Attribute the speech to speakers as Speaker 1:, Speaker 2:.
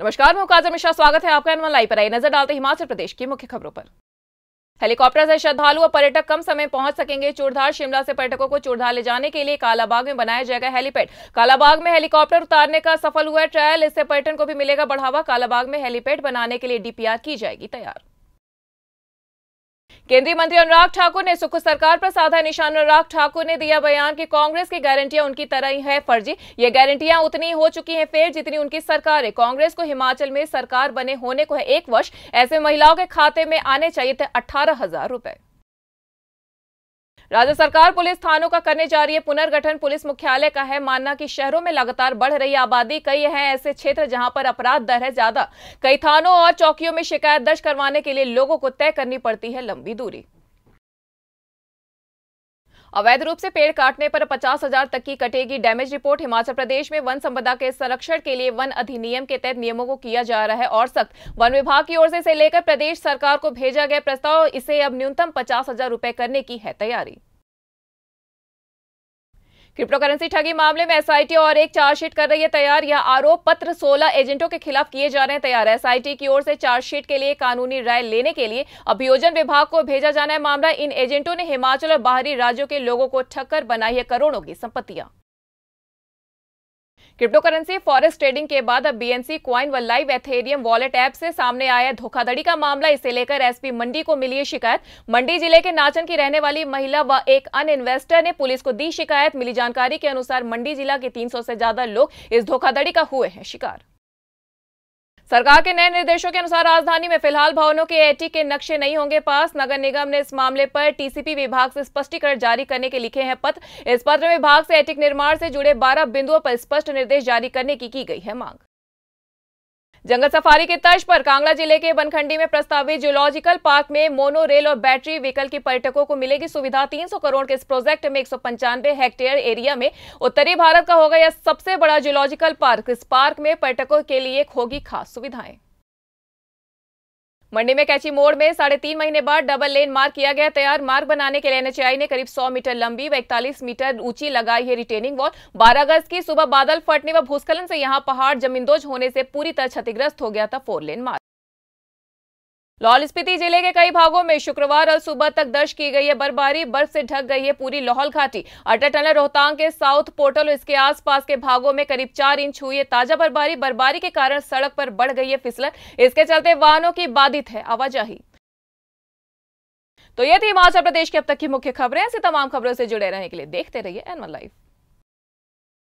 Speaker 1: नमस्कार मैं काजम मिश्रा स्वागत है आपका एनवन लाइव पर आई नजर डालते हिमाचल प्रदेश की मुख्य खबरों पर हेलीकॉप्टर से श्रद्धालु और पर्यटक कम समय पहुंच सकेंगे चूड़धार शिमला से पर्यटकों को चूड़धार ले जाने के लिए कालाबाग में बनाया जाएगा हेलीपैड कालाबाग में हेलीकॉप्टर उतारने का सफल हुआ ट्रायल इससे पर्यटन को भी मिलेगा बढ़ावा कालाबाग में हेलीपैड बनाने के लिए डीपीआर की जाएगी तैयार केंद्रीय मंत्री अनुराग ठाकुर ने सुख सरकार पर साधा निशान अनुराग ठाकुर ने दिया बयान कि कांग्रेस की गारंटियां उनकी तरह ही है फर्जी ये गारंटियां उतनी हो चुकी हैं फेर जितनी उनकी सरकार है कांग्रेस को हिमाचल में सरकार बने होने को है एक वर्ष ऐसे महिलाओं के खाते में आने चाहिए थे अठारह हजार रुपए राज्य सरकार पुलिस थानों का करने जा रही है पुनर्गठन पुलिस मुख्यालय का है मानना कि शहरों में लगातार बढ़ रही आबादी कई हैं ऐसे क्षेत्र जहां पर अपराध दर है ज्यादा कई थानों और चौकियों में शिकायत दर्ज करवाने के लिए लोगों को तय करनी पड़ती है लंबी दूरी अवैध रूप से पेड़ काटने पर पचास हजार तक की कटेगी डैमेज रिपोर्ट हिमाचल प्रदेश में वन संपदा के संरक्षण के लिए वन अधिनियम के तहत नियमों को किया जा रहा है और सख्त वन विभाग की ओर से इसे लेकर प्रदेश सरकार को भेजा गया प्रस्ताव इसे अब न्यूनतम पचास हजार रुपए करने की है तैयारी क्रिप्टो करेंसी ठगी मामले में एसआईटी और एक चार्जशीट कर रही है तैयार यह आरोप पत्र 16 एजेंटों के खिलाफ किए जा रहे हैं तैयार एसआईटी की ओर से चार्जशीट के लिए कानूनी राय लेने के लिए अभियोजन विभाग को भेजा जाना है मामला इन एजेंटों ने हिमाचल और बाहरी राज्यों के लोगों को ठक्कर बनाई है करोड़ों की संपत्तियां क्रिप्टो करेंसी फॉरेस्ट ट्रेडिंग के बाद अब बीएनसी क्वाइन व लाइव एथेरियम वॉलेट ऐप से सामने आया धोखाधड़ी का मामला इसे लेकर एसपी मंडी को मिली शिकायत मंडी जिले के नाचन की रहने वाली महिला व एक अन इन्वेस्टर ने पुलिस को दी शिकायत मिली जानकारी के अनुसार मंडी जिला के तीन से ज्यादा लोग इस धोखाधड़ी का हुए हैं शिकार सरकार के नए निर्देशों के अनुसार राजधानी में फिलहाल भवनों के एटी के नक्शे नहीं होंगे पास नगर निगम ने इस मामले पर टीसीपी विभाग से स्पष्टीकरण जारी करने के लिखे हैं पत्र इस पत्र में विभाग से एटिक निर्माण से जुड़े 12 बिंदुओं पर स्पष्ट निर्देश जारी करने की की गई है मांग जंगल सफारी के तर्ज पर कांगड़ा जिले के बनखंडी में प्रस्तावित जियोलॉजिकल पार्क में मोनो रेल और बैटरी व्हीकल के पर्यटकों को मिलेगी सुविधा 300 करोड़ के इस प्रोजेक्ट में एक हेक्टेयर एरिया में उत्तरी भारत का होगा यह सबसे बड़ा जियोलॉजिकल पार्क इस पार्क में पर्यटकों के लिए होगी खास सुविधाएं मंडी में कैची मोड़ में साढ़े तीन महीने बाद डबल लेन मार्ग किया गया तैयार मार्ग बनाने के लिए एनएचआई ने करीब 100 मीटर लंबी व इकतालीस मीटर ऊंची लगाई है रिटेनिंग वॉल 12 अगस्त की सुबह बादल फटने व भूस्खलन से यहां पहाड़ जमींदोज होने से पूरी तरह क्षतिग्रस्त हो गया था फोर लेन मार्ग लाहौल स्पीति जिले के कई भागों में शुक्रवार और सुबह तक दर्ज की गई है बर्फबारी बर्फ से ढक गई है पूरी लाहौल घाटी अटल टनल रोहतांग के साउथ पोर्टल और इसके आसपास के भागों में करीब चार इंच हुई है ताजा बर्फबारी बर्फबारी के कारण सड़क पर बढ़ गई है फिसलन इसके चलते वाहनों की बाधित है आवाजाही तो ये थी हिमाचल प्रदेश की अब तक की मुख्य खबरें ऐसी तमाम खबरों से जुड़े रहने के लिए देखते रहिए एनवन लाइव